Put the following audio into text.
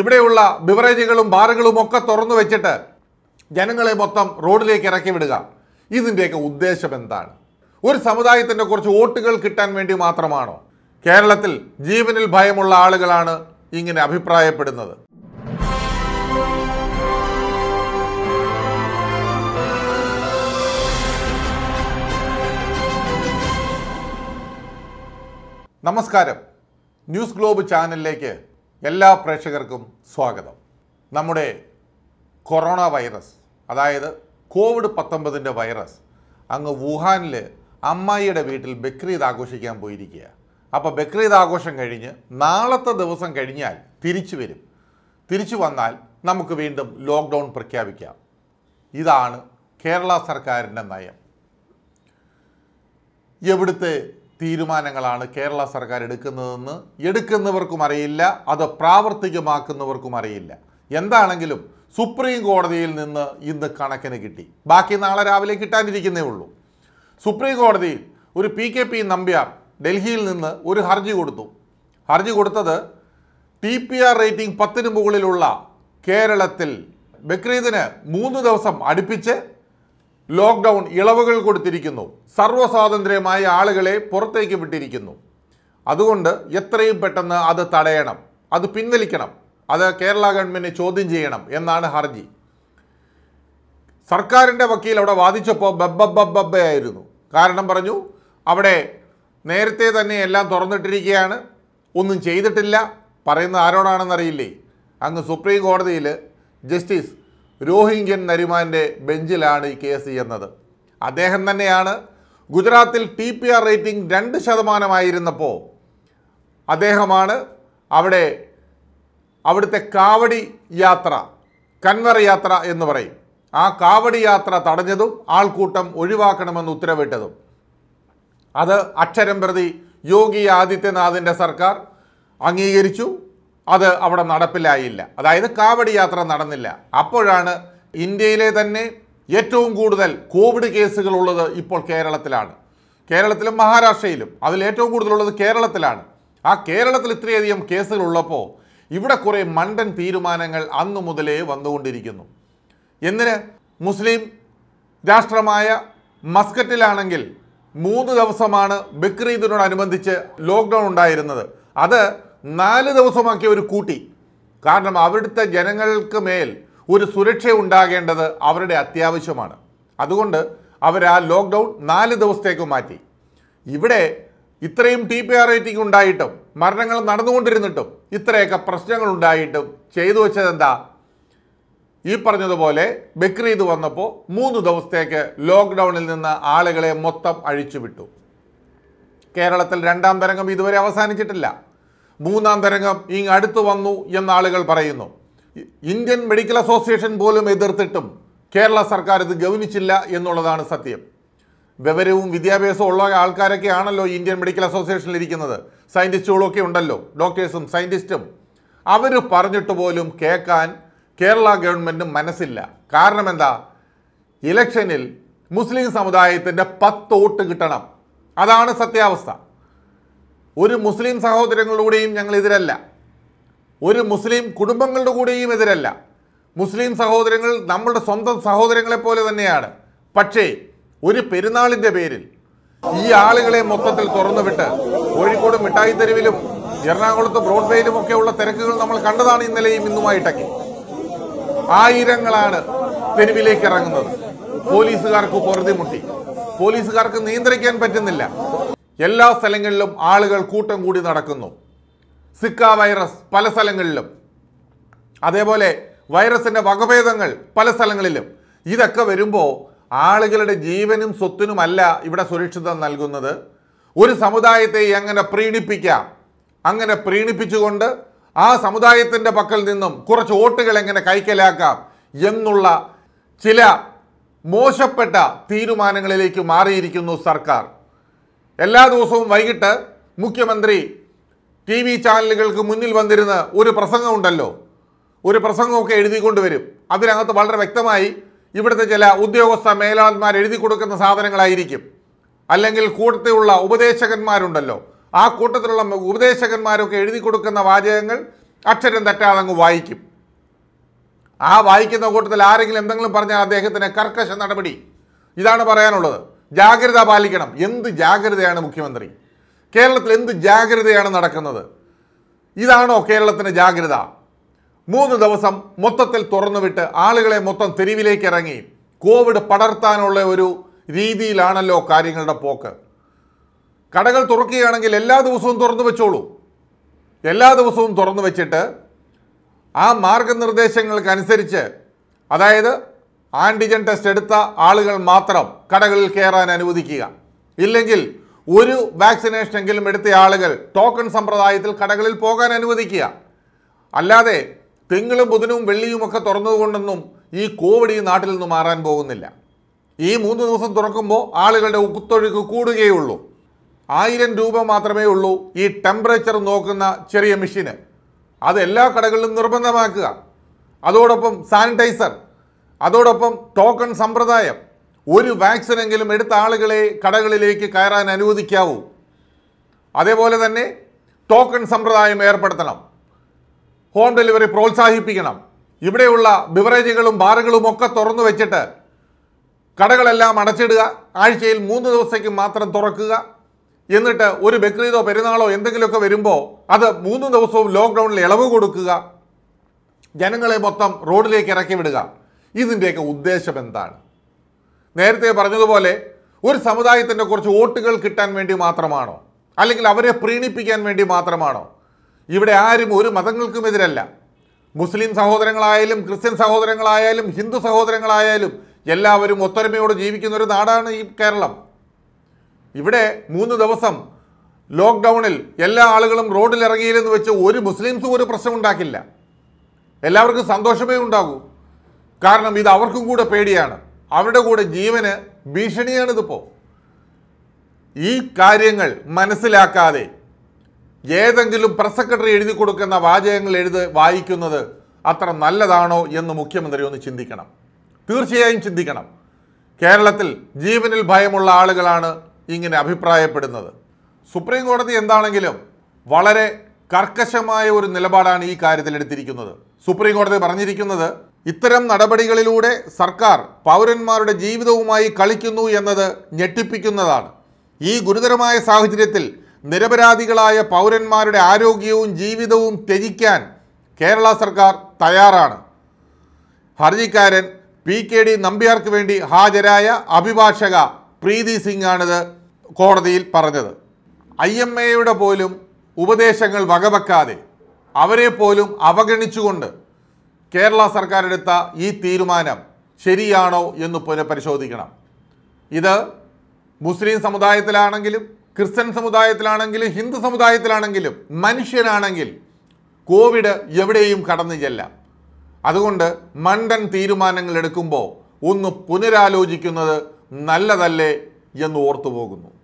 ഇവിടെയുള്ള ബിവറേജുകളും ബാറുകളും ഒക്കെ തുറന്നു വെച്ചിട്ട് ജനങ്ങളെ മൊത്തം റോഡിലേക്ക് ഇറക്കി വിടുക ഇതിൻ്റെയൊക്കെ ഉദ്ദേശം എന്താണ് ഒരു സമുദായത്തിൻ്റെ കുറച്ച് വോട്ടുകൾ കിട്ടാൻ വേണ്ടി മാത്രമാണോ കേരളത്തിൽ ജീവനിൽ ഭയമുള്ള ആളുകളാണ് ഇങ്ങനെ അഭിപ്രായപ്പെടുന്നത് നമസ്കാരം ന്യൂസ് ഗ്ലോബ് ചാനലിലേക്ക് എല്ലാ പ്രേക്ഷകർക്കും സ്വാഗതം നമ്മുടെ കൊറോണ വൈറസ് അതായത് കോവിഡ് പത്തൊമ്പതിൻ്റെ വൈറസ് അങ്ങ് വുഹാനിൽ അമ്മായിയുടെ വീട്ടിൽ ബക്രീദ് ആഘോഷിക്കാൻ പോയിരിക്കുക അപ്പോൾ ബക്രീദ് ആഘോഷം കഴിഞ്ഞ് നാളത്തെ ദിവസം കഴിഞ്ഞാൽ തിരിച്ചു വരും തിരിച്ചു വന്നാൽ നമുക്ക് വീണ്ടും ലോക്ക്ഡൗൺ പ്രഖ്യാപിക്കാം ഇതാണ് കേരള സർക്കാരിൻ്റെ നയം എവിടുത്തെ തീരുമാനങ്ങളാണ് കേരള സർക്കാർ എടുക്കുന്നതെന്ന് എടുക്കുന്നവർക്കും അറിയില്ല അത് പ്രാവർത്തികമാക്കുന്നവർക്കും അറിയില്ല എന്താണെങ്കിലും സുപ്രീം കോടതിയിൽ നിന്ന് ഇന്ന് കണക്കിന് കിട്ടി ബാക്കി നാളെ രാവിലെ കിട്ടാനിരിക്കുന്നേ ഉള്ളൂ സുപ്രീം കോടതിയിൽ ഒരു പി കെ പി നമ്പ്യാർ ഡൽഹിയിൽ നിന്ന് ഒരു ഹർജി കൊടുത്തു ഹർജി കൊടുത്തത് ടി പി ആർ റേറ്റിംഗ് പത്തിന് മുകളിലുള്ള കേരളത്തിൽ ബക്രീദിന് മൂന്ന് ദിവസം അടുപ്പിച്ച് ലോക്ക്ഡൗൺ ഇളവുകൾ കൊടുത്തിരിക്കുന്നു സർവ്വസ്വാതന്ത്ര്യമായ ആളുകളെ പുറത്തേക്ക് വിട്ടിരിക്കുന്നു അതുകൊണ്ട് എത്രയും പെട്ടെന്ന് അത് തടയണം അത് പിൻവലിക്കണം അത് കേരള ഗവൺമെൻറ് ചോദ്യം ചെയ്യണം എന്നാണ് ഹർജി സർക്കാരിൻ്റെ വക്കീൽ അവിടെ വാദിച്ചപ്പോൾ ബബ്ബബ്ബബ്ബയായിരുന്നു കാരണം പറഞ്ഞു അവിടെ നേരത്തെ തന്നെ എല്ലാം തുറന്നിട്ടിരിക്കുകയാണ് ഒന്നും ചെയ്തിട്ടില്ല പറയുന്നത് ആരോടാണെന്നറിയില്ലേ അങ്ങ് സുപ്രീം കോടതിയിൽ ജസ്റ്റിസ് രോഹിംഗ്യൻ നരിമാൻ്റെ ബെഞ്ചിലാണ് ഈ കേസ് എന്നത് അദ്ദേഹം തന്നെയാണ് ഗുജറാത്തിൽ ടി പി ആർ റേറ്റിംഗ് രണ്ട് ശതമാനമായിരുന്നപ്പോൾ അദ്ദേഹമാണ് അവിടെ അവിടുത്തെ കാവടി യാത്ര കൻവർ യാത്ര എന്ന് പറയും ആ കാവടി യാത്ര തടഞ്ഞതും ആൾക്കൂട്ടം ഒഴിവാക്കണമെന്ന് ഉത്തരവിട്ടതും അത് അക്ഷരം പ്രതി യോഗി ആദിത്യനാഥിൻ്റെ സർക്കാർ അംഗീകരിച്ചു അത് അവിടെ നടപ്പിലായില്ല അതായത് കാവടി യാത്ര നടന്നില്ല അപ്പോഴാണ് ഇന്ത്യയിലെ തന്നെ ഏറ്റവും കൂടുതൽ കോവിഡ് കേസുകൾ ഉള്ളത് ഇപ്പോൾ കേരളത്തിലാണ് കേരളത്തിലും മഹാരാഷ്ട്രയിലും അതിൽ ഏറ്റവും കൂടുതലുള്ളത് കേരളത്തിലാണ് ആ കേരളത്തിൽ ഇത്രയധികം കേസുകൾ ഉള്ളപ്പോൾ ഇവിടെ കുറേ മണ്ടൻ തീരുമാനങ്ങൾ അന്നു മുതലേ വന്നുകൊണ്ടിരിക്കുന്നു എന്തിന് മുസ്ലിം രാഷ്ട്രമായ മസ്കറ്റിലാണെങ്കിൽ മൂന്ന് ദിവസമാണ് ബക്രീദിനോടനുബന്ധിച്ച് ലോക്ക്ഡൗൺ ഉണ്ടായിരുന്നത് അത് നാല് ദിവസമാക്കി ഒരു കൂട്ടി കാരണം അവിടുത്തെ ജനങ്ങൾക്ക് മേൽ ഒരു സുരക്ഷ ഉണ്ടാകേണ്ടത് അവരുടെ അത്യാവശ്യമാണ് അതുകൊണ്ട് അവർ ആ ലോക്ക്ഡൗൺ നാല് ദിവസത്തേക്ക് മാറ്റി ഇവിടെ ഇത്രയും ടി പി ആർ റേറ്റിംഗ് ഉണ്ടായിട്ടും മരണങ്ങൾ നടന്നുകൊണ്ടിരുന്നിട്ടും ഇത്രയൊക്കെ പ്രശ്നങ്ങൾ ഉണ്ടായിട്ടും ചെയ്തു എന്താ ഈ പറഞ്ഞതുപോലെ ബക്രീദ് വന്നപ്പോൾ മൂന്ന് ദിവസത്തേക്ക് ലോക്ക്ഡൗണിൽ നിന്ന് ആളുകളെ മൊത്തം അഴിച്ചുവിട്ടു കേരളത്തിൽ രണ്ടാം തരംഗം ഇതുവരെ അവസാനിച്ചിട്ടില്ല മൂന്നാം തരംഗം ഈ അടുത്ത് വന്നു എന്ന് ആളുകൾ പറയുന്നു ഇന്ത്യൻ മെഡിക്കൽ അസോസിയേഷൻ പോലും എതിർത്തിട്ടും കേരള സർക്കാർ ഇത് ഗവനിച്ചില്ല എന്നുള്ളതാണ് സത്യം വിവരവും വിദ്യാഭ്യാസവും ഉള്ള ആൾക്കാരൊക്കെ ആണല്ലോ ഇന്ത്യൻ മെഡിക്കൽ അസോസിയേഷനിൽ ഇരിക്കുന്നത് സയൻറ്റിസ്റ്റുകളൊക്കെ ഉണ്ടല്ലോ ഡോക്ടേഴ്സും സയൻറ്റിസ്റ്റും അവർ പറഞ്ഞിട്ട് പോലും കേൾക്കാൻ കേരള ഗവൺമെൻറ്റും മനസ്സില്ല കാരണം എന്താ ഇലക്ഷനിൽ മുസ്ലിം സമുദായത്തിൻ്റെ പത്ത് വോട്ട് കിട്ടണം അതാണ് സത്യാവസ്ഥ ഒരു മുസ്ലിം സഹോദരങ്ങളുടെയും ഞങ്ങൾ എതിരല്ല ഒരു മുസ്ലിം കുടുംബങ്ങളുടെ കൂടെയും എതിരല്ല മുസ്ലിം സഹോദരങ്ങൾ നമ്മുടെ സ്വന്തം സഹോദരങ്ങളെ പോലെ തന്നെയാണ് പക്ഷേ ഒരു പെരുന്നാളിൻ്റെ പേരിൽ ഈ ആളുകളെ മൊത്തത്തിൽ തുറന്നുവിട്ട് കോഴിക്കോട് മിഠായിത്തെരുവിലും എറണാകുളത്ത് ബ്രോഡ്വേയിലും ഒക്കെയുള്ള തിരക്കുകൾ നമ്മൾ കണ്ടതാണ് ഇന്നലെയും ഇന്നുമായിട്ടൊക്കെ ആയിരങ്ങളാണ് തെരുവിലേക്ക് ഇറങ്ങുന്നത് പോലീസുകാർക്ക് പൊറുതിമുട്ടി പോലീസുകാർക്ക് നിയന്ത്രിക്കാൻ പറ്റുന്നില്ല എല്ലാ സ്ഥലങ്ങളിലും ആളുകൾ കൂട്ടം കൂടി നടക്കുന്നു സിക്ക വൈറസ് പല സ്ഥലങ്ങളിലും അതേപോലെ വൈറസിൻ്റെ വകഭേദങ്ങൾ പല സ്ഥലങ്ങളിലും ഇതൊക്കെ വരുമ്പോൾ ആളുകളുടെ ജീവനും സ്വത്തിനുമല്ല ഇവിടെ സുരക്ഷിതം നൽകുന്നത് ഒരു സമുദായത്തെ എങ്ങനെ പ്രീണിപ്പിക്കാം അങ്ങനെ പ്രീണിപ്പിച്ചുകൊണ്ട് ആ സമുദായത്തിൻ്റെ പക്കൽ നിന്നും കുറച്ച് വോട്ടുകൾ എങ്ങനെ കൈക്കലാക്കാം എന്നുള്ള ചില മോശപ്പെട്ട തീരുമാനങ്ങളിലേക്ക് മാറിയിരിക്കുന്നു സർക്കാർ എല്ലാ ദിവസവും വൈകിട്ട് മുഖ്യമന്ത്രി ടി വി ചാനലുകൾക്ക് മുന്നിൽ വന്നിരുന്ന ഒരു പ്രസംഗമുണ്ടല്ലോ ഒരു പ്രസംഗമൊക്കെ എഴുതിക്കൊണ്ട് വരും അതിനകത്ത് വളരെ വ്യക്തമായി ഇവിടുത്തെ ചില ഉദ്യോഗസ്ഥ മേലാളന്മാർ എഴുതി കൊടുക്കുന്ന സാധനങ്ങളായിരിക്കും അല്ലെങ്കിൽ കൂട്ടത്തിലുള്ള ഉപദേശകന്മാരുണ്ടല്ലോ ആ കൂട്ടത്തിലുള്ള ഉപദേശകന്മാരൊക്കെ എഴുതി കൊടുക്കുന്ന വാചകങ്ങൾ അക്ഷരം തെറ്റാതെ അങ്ങ് വായിക്കും ആ വായിക്കുന്ന കൂട്ടത്തിൽ ആരെങ്കിലും എന്തെങ്കിലും പറഞ്ഞാൽ അദ്ദേഹത്തിന് കർക്കശ നടപടി ഇതാണ് പറയാനുള്ളത് ജാഗ്രത പാലിക്കണം എന്ത് ജാഗ്രതയാണ് മുഖ്യമന്ത്രി കേരളത്തിൽ എന്ത് ജാഗ്രതയാണ് നടക്കുന്നത് ഇതാണോ കേരളത്തിന് ജാഗ്രത മൂന്ന് ദിവസം മൊത്തത്തിൽ തുറന്നുവിട്ട് ആളുകളെ മൊത്തം തെരുവിലേക്ക് ഇറങ്ങി കോവിഡ് പടർത്താനുള്ള ഒരു രീതിയിലാണല്ലോ കാര്യങ്ങളുടെ പോക്ക് കടകൾ തുറക്കുകയാണെങ്കിൽ എല്ലാ ദിവസവും തുറന്നു വെച്ചോളൂ എല്ലാ ദിവസവും തുറന്നു വെച്ചിട്ട് ആ മാർഗനിർദ്ദേശങ്ങൾക്കനുസരിച്ച് അതായത് ആൻറ്റിജൻ ടെസ്റ്റ് എടുത്ത ആളുകൾ മാത്രം കടകളിൽ കയറാൻ അനുവദിക്കുക ഇല്ലെങ്കിൽ ഒരു വാക്സിനേഷൻ എങ്കിലും എടുത്ത ആളുകൾ ടോക്കൺ സമ്പ്രദായത്തിൽ കടകളിൽ പോകാൻ അനുവദിക്കുക അല്ലാതെ തിങ്കളും ബുധനും വെള്ളിയുമൊക്കെ തുറന്നതുകൊണ്ടൊന്നും ഈ കോവിഡ് ഈ നാട്ടിൽ നിന്ന് മാറാൻ പോകുന്നില്ല ഈ മൂന്ന് ദിവസം തുറക്കുമ്പോൾ ആളുകളുടെ ഉത്തൊഴുക്ക് കൂടുകയുള്ളൂ ആയിരം രൂപ മാത്രമേ ഉള്ളൂ ഈ ടെമ്പറേച്ചർ നോക്കുന്ന ചെറിയ മെഷീന് അത് എല്ലാ കടകളിലും നിർബന്ധമാക്കുക അതോടൊപ്പം സാനിറ്റൈസർ അതോടൊപ്പം ടോക്കൺ സമ്പ്രദായം ഒരു വാക്സിനെങ്കിലും എടുത്ത ആളുകളെ കടകളിലേക്ക് കയറാൻ അനുവദിക്കാവൂ അതേപോലെ തന്നെ ടോക്കൺ സമ്പ്രദായം ഏർപ്പെടുത്തണം ഹോം ഡെലിവറി പ്രോത്സാഹിപ്പിക്കണം ഇവിടെയുള്ള ബിവറേജുകളും ബാറുകളും ഒക്കെ തുറന്നു വെച്ചിട്ട് കടകളെല്ലാം അടച്ചിടുക ആഴ്ചയിൽ മൂന്ന് ദിവസത്തേക്ക് മാത്രം തുറക്കുക എന്നിട്ട് ഒരു ബക്രീദോ പെരുന്നാളോ എന്തെങ്കിലുമൊക്കെ വരുമ്പോൾ അത് മൂന്ന് ദിവസവും ലോക്ക്ഡൗണിൽ ഇളവ് കൊടുക്കുക ജനങ്ങളെ മൊത്തം റോഡിലേക്ക് ഇറക്കി വിടുക ഇതിൻ്റെയൊക്കെ ഉദ്ദേശം എന്താണ് നേരത്തെ പറഞ്ഞതുപോലെ ഒരു സമുദായത്തിൻ്റെ കുറച്ച് വോട്ടുകൾ കിട്ടാൻ വേണ്ടി മാത്രമാണോ അല്ലെങ്കിൽ അവരെ പ്രീണിപ്പിക്കാൻ വേണ്ടി മാത്രമാണോ ഇവിടെ ആരും ഒരു മതങ്ങൾക്കുമെതിരല്ല മുസ്ലിം സഹോദരങ്ങളായാലും ക്രിസ്ത്യൻ സഹോദരങ്ങളായാലും ഹിന്ദു സഹോദരങ്ങളായാലും എല്ലാവരും ഒത്തൊരുമയോട് ജീവിക്കുന്ന ഒരു നാടാണ് ഈ കേരളം ഇവിടെ മൂന്ന് ദിവസം ലോക്ക്ഡൗണിൽ എല്ലാ ആളുകളും റോഡിൽ ഇറങ്ങിയില്ലെന്ന് വെച്ച് ഒരു മുസ്ലിംസും ഒരു പ്രശ്നം ഉണ്ടാക്കില്ല എല്ലാവർക്കും സന്തോഷമേ ഉണ്ടാകൂ കാരണം ഇത് അവർക്കും കൂടെ പേടിയാണ് അവരുടെ കൂടെ ജീവന് ഭീഷണിയാണിതിപ്പോൾ ഈ കാര്യങ്ങൾ മനസ്സിലാക്കാതെ ഏതെങ്കിലും പ്രസ് സെക്രട്ടറി എഴുതി കൊടുക്കുന്ന വാചകങ്ങൾ എഴുത് വായിക്കുന്നത് അത്ര നല്ലതാണോ എന്ന് മുഖ്യമന്ത്രി ഒന്ന് ചിന്തിക്കണം തീർച്ചയായും ചിന്തിക്കണം കേരളത്തിൽ ജീവനിൽ ഭയമുള്ള ആളുകളാണ് ഇങ്ങനെ അഭിപ്രായപ്പെടുന്നത് സുപ്രീം കോടതി എന്താണെങ്കിലും വളരെ കർക്കശമായ ഒരു നിലപാടാണ് ഈ കാര്യത്തിൽ എടുത്തിരിക്കുന്നത് സുപ്രീം കോടതി പറഞ്ഞിരിക്കുന്നത് ഇത്തരം നടപടികളിലൂടെ സർക്കാർ പൗരന്മാരുടെ ജീവിതവുമായി കളിക്കുന്നു എന്നത് ഞെട്ടിപ്പിക്കുന്നതാണ് ഈ ഗുരുതരമായ സാഹചര്യത്തിൽ നിരപരാധികളായ പൗരന്മാരുടെ ആരോഗ്യവും ജീവിതവും ത്യജിക്കാൻ കേരള സർക്കാർ തയ്യാറാണ് ഹർജിക്കാരൻ പി കെ ഡി നമ്പ്യാർക്ക് വേണ്ടി ഹാജരായ അഭിഭാഷക പ്രീതി സിംഗാണിത് കോടതിയിൽ പറഞ്ഞത് ഐ എം എയുടെ പോലും ഉപദേശങ്ങൾ വകവെക്കാതെ അവരെ പോലും അവഗണിച്ചുകൊണ്ട് കേരള സർക്കാർ എടുത്ത ഈ തീരുമാനം ശരിയാണോ എന്ന് പുനഃപരിശോധിക്കണം ഇത് മുസ്ലിം സമുദായത്തിലാണെങ്കിലും ക്രിസ്ത്യൻ സമുദായത്തിലാണെങ്കിലും ഹിന്ദു സമുദായത്തിലാണെങ്കിലും മനുഷ്യനാണെങ്കിൽ കോവിഡ് എവിടെയും കടന്നു ചെല്ല അതുകൊണ്ട് മണ്ടൻ തീരുമാനങ്ങൾ എടുക്കുമ്പോൾ ഒന്ന് പുനരാലോചിക്കുന്നത് നല്ലതല്ലേ എന്ന് ഓർത്തു പോകുന്നു